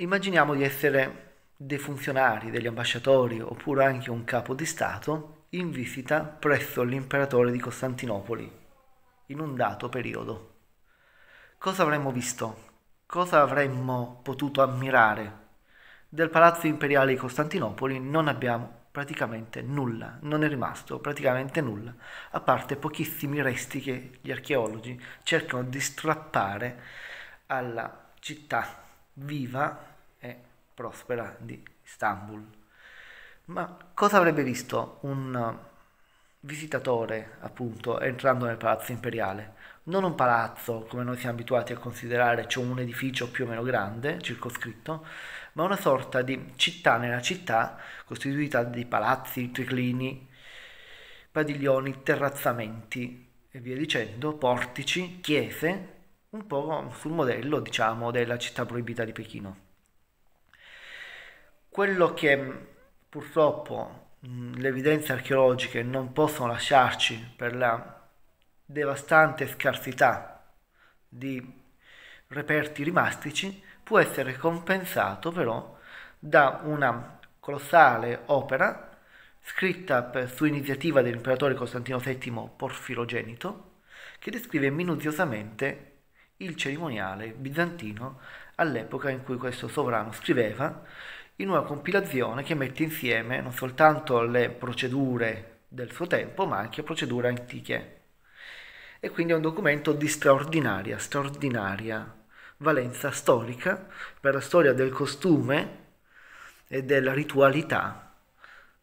Immaginiamo di essere dei funzionari, degli ambasciatori oppure anche un capo di Stato in visita presso l'imperatore di Costantinopoli in un dato periodo. Cosa avremmo visto? Cosa avremmo potuto ammirare? Del palazzo imperiale di Costantinopoli non abbiamo praticamente nulla, non è rimasto praticamente nulla, a parte pochissimi resti che gli archeologi cercano di strappare alla città viva prospera di Istanbul. Ma cosa avrebbe visto un visitatore, appunto, entrando nel palazzo imperiale? Non un palazzo, come noi siamo abituati a considerare, cioè un edificio più o meno grande, circoscritto, ma una sorta di città nella città, costituita di palazzi, triclini, padiglioni, terrazzamenti e via dicendo, portici, chiese, un po' sul modello, diciamo, della città proibita di Pechino. Quello che mm, purtroppo mm, le evidenze archeologiche non possono lasciarci per la devastante scarsità di reperti rimastici può essere compensato però da una colossale opera scritta per, su iniziativa dell'imperatore Costantino VII Porfirogenito che descrive minuziosamente il cerimoniale bizantino all'epoca in cui questo sovrano scriveva in una compilazione che mette insieme non soltanto le procedure del suo tempo, ma anche procedure antiche. E quindi è un documento di straordinaria, straordinaria valenza storica per la storia del costume e della ritualità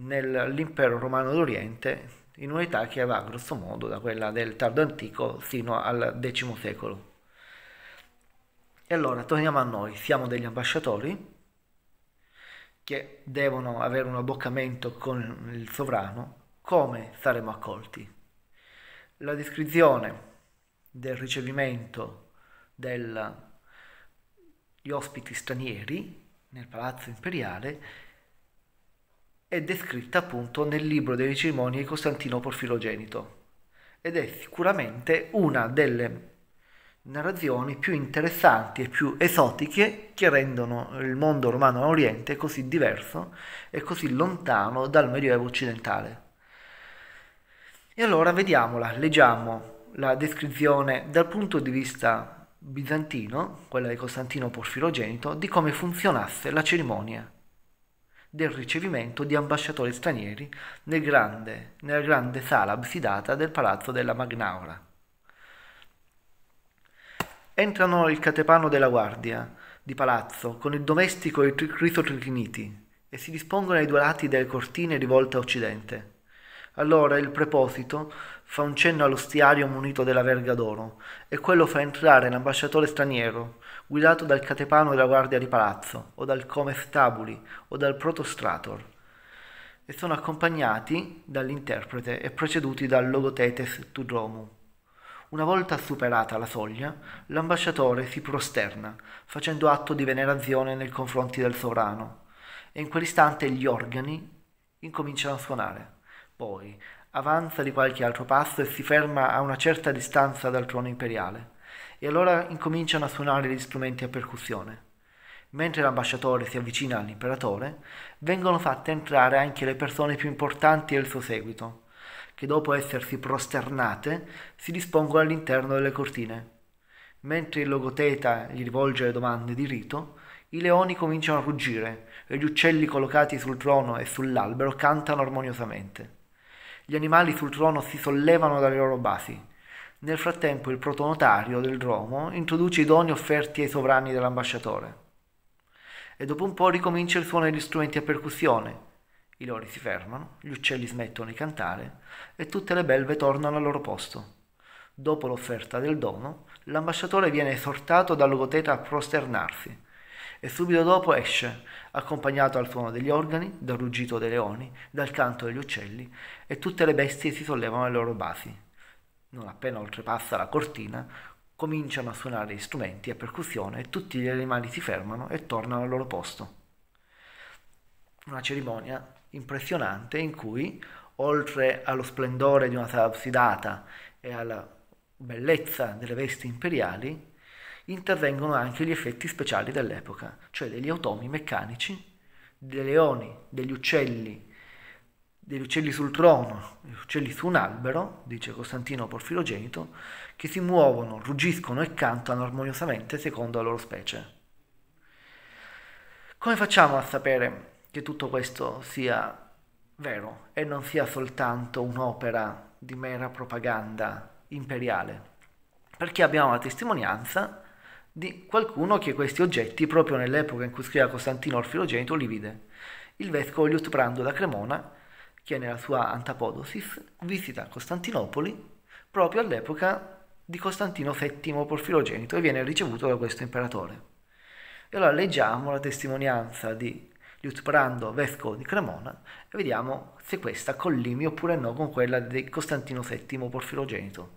nell'impero romano d'Oriente in un'età che va grosso modo da quella del tardo antico fino al X secolo. E allora torniamo a noi, siamo degli ambasciatori, che devono avere un abboccamento con il sovrano, come saremo accolti. La descrizione del ricevimento degli ospiti stranieri nel palazzo imperiale è descritta appunto nel libro delle cerimonie di Costantino Porfilogenito ed è sicuramente una delle narrazioni più interessanti e più esotiche che rendono il mondo romano a Oriente così diverso e così lontano dal Medioevo occidentale. E allora vediamola, leggiamo la descrizione dal punto di vista bizantino, quella di Costantino Porfirogenito, di come funzionasse la cerimonia del ricevimento di ambasciatori stranieri nel grande, nella grande sala absidata del palazzo della Magnaura. Entrano il catepano della guardia di palazzo con il domestico e il triniti e si dispongono ai due lati delle cortine rivolte a occidente. Allora il preposito fa un cenno all'ostiario munito della verga d'oro e quello fa entrare l'ambasciatore straniero, guidato dal catepano della guardia di palazzo, o dal comestabuli, o dal protostrator, e sono accompagnati dall'interprete e preceduti dal logotetes Tudromu. Una volta superata la soglia, l'ambasciatore si prosterna, facendo atto di venerazione nei confronti del sovrano, e in quell'istante gli organi incominciano a suonare. Poi avanza di qualche altro passo e si ferma a una certa distanza dal trono imperiale, e allora incominciano a suonare gli strumenti a percussione. Mentre l'ambasciatore si avvicina all'imperatore, vengono fatte entrare anche le persone più importanti del suo seguito, che dopo essersi prosternate si dispongono all'interno delle cortine. Mentre il logoteta gli rivolge le domande di rito, i leoni cominciano a ruggire e gli uccelli collocati sul trono e sull'albero cantano armoniosamente. Gli animali sul trono si sollevano dalle loro basi. Nel frattempo il protonotario del Dromo introduce i doni offerti ai sovrani dell'ambasciatore. E dopo un po' ricomincia il suono degli strumenti a percussione, i lori si fermano, gli uccelli smettono di cantare e tutte le belve tornano al loro posto. Dopo l'offerta del dono, l'ambasciatore viene esortato dal logoteta a prosternarsi e subito dopo esce, accompagnato al suono degli organi, dal ruggito dei leoni, dal canto degli uccelli e tutte le bestie si sollevano alle loro basi. Non appena oltrepassa la cortina, cominciano a suonare gli strumenti a percussione e tutti gli animali si fermano e tornano al loro posto. Una cerimonia impressionante in cui, oltre allo splendore di una sala absidata e alla bellezza delle vesti imperiali, intervengono anche gli effetti speciali dell'epoca, cioè degli automi meccanici, dei leoni, degli uccelli, degli uccelli sul trono, degli uccelli su un albero, dice Costantino Porfirogenito, che si muovono, ruggiscono e cantano armoniosamente secondo la loro specie. Come facciamo a sapere che tutto questo sia vero e non sia soltanto un'opera di mera propaganda imperiale, perché abbiamo la testimonianza di qualcuno che questi oggetti, proprio nell'epoca in cui scriveva Costantino Orfilogenito, li vide. Il vescovo Liutprando da Cremona, che nella sua Antapodosis visita Costantinopoli proprio all'epoca di Costantino VII Porfirogenito e viene ricevuto da questo imperatore. E allora leggiamo la testimonianza di Liutprando, vescovo di Cremona, e vediamo se questa collimi oppure no con quella di Costantino VII Porfirogenito.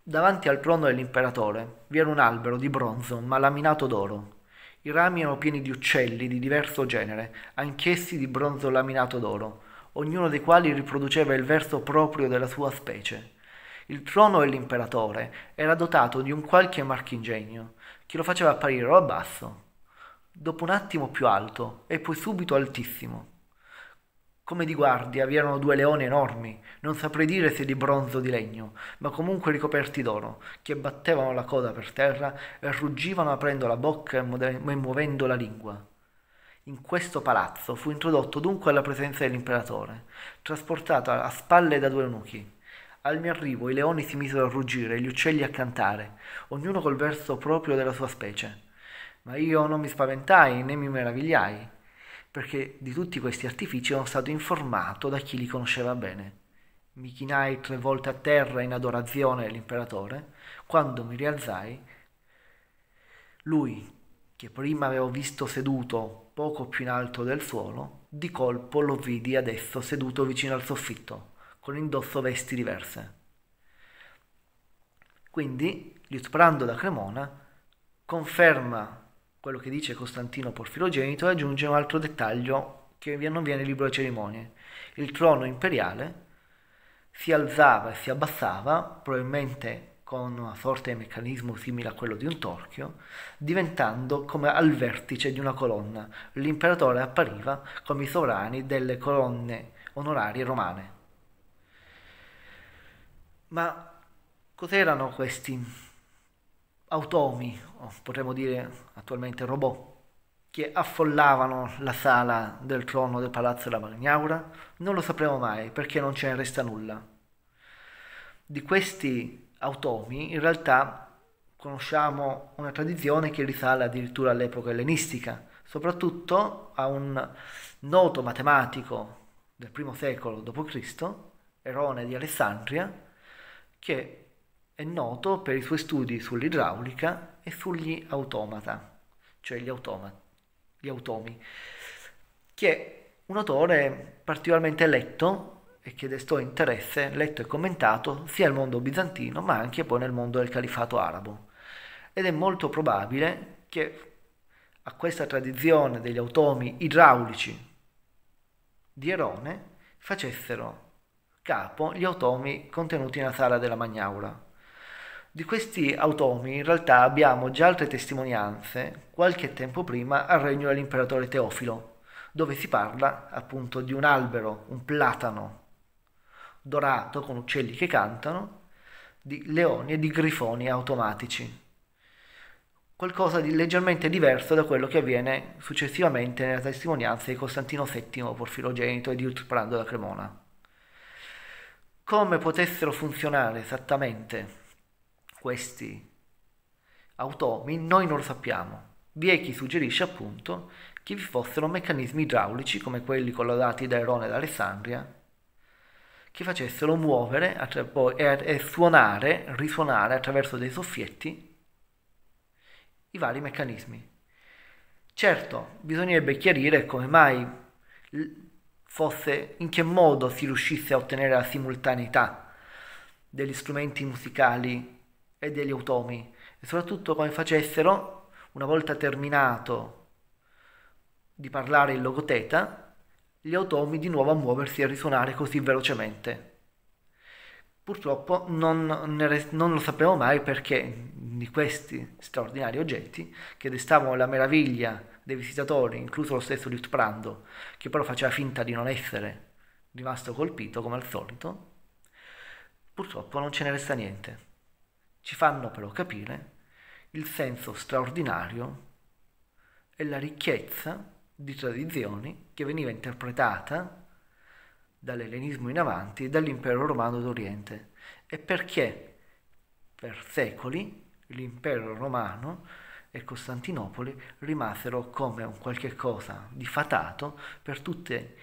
Davanti al trono dell'imperatore vi era un albero di bronzo ma laminato d'oro. I rami erano pieni di uccelli di diverso genere, anch'essi di bronzo laminato d'oro, ognuno dei quali riproduceva il verso proprio della sua specie. Il trono dell'imperatore era dotato di un qualche marchingegno, che lo faceva apparire o basso dopo un attimo più alto e poi subito altissimo. Come di guardia vi erano due leoni enormi, non saprei dire se di bronzo o di legno, ma comunque ricoperti d'oro, che battevano la coda per terra e ruggivano aprendo la bocca e, e muovendo la lingua. In questo palazzo fu introdotto dunque alla presenza dell'imperatore, trasportato a spalle da due eunuchi. Al mio arrivo i leoni si misero a ruggire e gli uccelli a cantare, ognuno col verso proprio della sua specie. Ma io non mi spaventai né mi meravigliai, perché di tutti questi artifici ero stato informato da chi li conosceva bene. Mi chinai tre volte a terra in adorazione all'imperatore, quando mi rialzai, lui, che prima avevo visto seduto poco più in alto del suolo, di colpo lo vidi adesso seduto vicino al soffitto, con indosso vesti diverse. Quindi, ritornando da Cremona, conferma quello che dice Costantino Porfirogenito e aggiunge un altro dettaglio che non viene nel libro delle cerimonie. Il trono imperiale si alzava e si abbassava, probabilmente con una sorta di meccanismo simile a quello di un torchio, diventando come al vertice di una colonna. L'imperatore appariva come i sovrani delle colonne onorarie romane. Ma cos'erano questi automi, o potremmo dire attualmente robot, che affollavano la sala del trono del palazzo della Magnaura, non lo sapremo mai perché non ce ne resta nulla. Di questi automi in realtà conosciamo una tradizione che risale addirittura all'epoca ellenistica, soprattutto a un noto matematico del primo secolo d.C., Erone di Alessandria, che è noto per i suoi studi sull'idraulica e sugli automata, cioè gli, automa, gli automi, che è un autore particolarmente letto e che destò interesse, letto e commentato, sia nel mondo bizantino ma anche poi nel mondo del califato arabo. Ed è molto probabile che a questa tradizione degli automi idraulici di Erone facessero capo gli automi contenuti nella sala della Magnaura. Di questi automi in realtà abbiamo già altre testimonianze qualche tempo prima al regno dell'imperatore Teofilo, dove si parla appunto di un albero, un platano, dorato con uccelli che cantano, di leoni e di grifoni automatici. Qualcosa di leggermente diverso da quello che avviene successivamente nella testimonianza di Costantino VII Porfirogenito e di Utprando da Cremona. Come potessero funzionare esattamente questi automi noi non lo sappiamo. Vi è chi suggerisce appunto che vi fossero meccanismi idraulici come quelli collaudati da Erone ed Alessandria che facessero muovere e, suonare, risuonare attraverso dei soffietti i vari meccanismi. Certo, bisognerebbe chiarire come mai fosse, in che modo si riuscisse a ottenere la simultaneità degli strumenti musicali e degli automi e soprattutto come facessero una volta terminato di parlare il logoteta gli automi di nuovo a muoversi e a risuonare così velocemente. Purtroppo non, non, lo sapevo mai perché di questi straordinari oggetti che destavano la meraviglia dei visitatori, incluso lo stesso Liutprando, che però faceva finta di non essere rimasto colpito come al solito, purtroppo non ce ne resta niente ci fanno però capire il senso straordinario e la ricchezza di tradizioni che veniva interpretata dall'ellenismo in avanti e dall'impero romano d'Oriente e perché per secoli l'impero romano e Costantinopoli rimasero come un qualche cosa di fatato per tutte le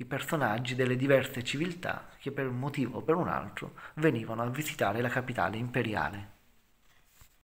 i personaggi delle diverse civiltà che per un motivo o per un altro venivano a visitare la capitale imperiale.